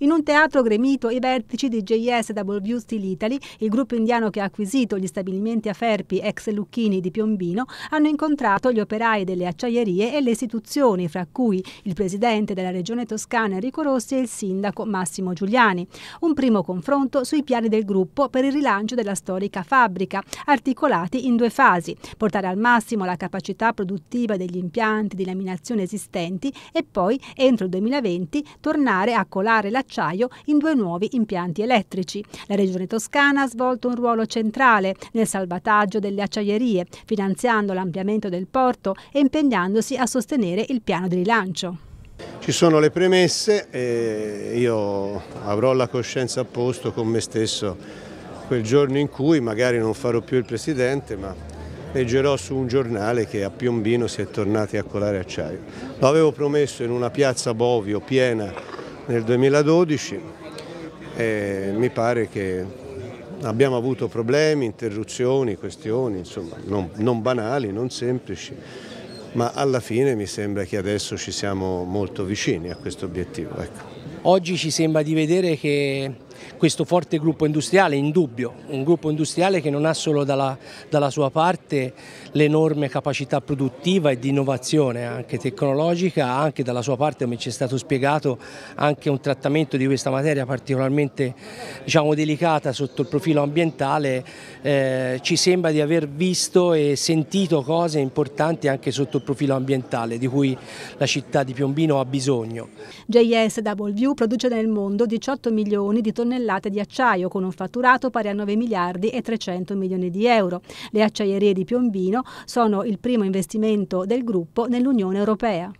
In un teatro gremito i vertici di JS JSW Steel Italy, il gruppo indiano che ha acquisito gli stabilimenti a Ferpi ex Lucchini di Piombino, hanno incontrato gli operai delle acciaierie e le istituzioni, fra cui il presidente della regione toscana Enrico Rossi e il sindaco Massimo Giuliani. Un primo confronto sui piani del gruppo per il rilancio della storica fabbrica, articolati in due fasi, portare al massimo la capacità produttiva degli impianti di laminazione esistenti e poi, entro il 2020, tornare a colare la dell'acciaio in due nuovi impianti elettrici. La Regione Toscana ha svolto un ruolo centrale nel salvataggio delle acciaierie, finanziando l'ampliamento del porto e impegnandosi a sostenere il piano di rilancio. Ci sono le premesse e io avrò la coscienza a posto con me stesso quel giorno in cui magari non farò più il presidente ma leggerò su un giornale che a Piombino si è tornati a colare acciaio. Lo avevo promesso in una piazza Bovio piena nel 2012 e mi pare che abbiamo avuto problemi, interruzioni, questioni, insomma, non, non banali, non semplici, ma alla fine mi sembra che adesso ci siamo molto vicini a questo obiettivo. Ecco. Oggi ci sembra di vedere che questo forte gruppo industriale, indubbio, un gruppo industriale che non ha solo dalla, dalla sua parte l'enorme capacità produttiva e di innovazione anche tecnologica, anche dalla sua parte, come ci è stato spiegato, anche un trattamento di questa materia particolarmente diciamo, delicata sotto il profilo ambientale, eh, ci sembra di aver visto e sentito cose importanti anche sotto il profilo ambientale di cui la città di Piombino ha bisogno. JS Double View produce nel mondo 18 milioni di tonnellate tonnellate di acciaio con un fatturato pari a 9 miliardi e 300 milioni di euro. Le acciaierie di Piombino sono il primo investimento del gruppo nell'Unione Europea.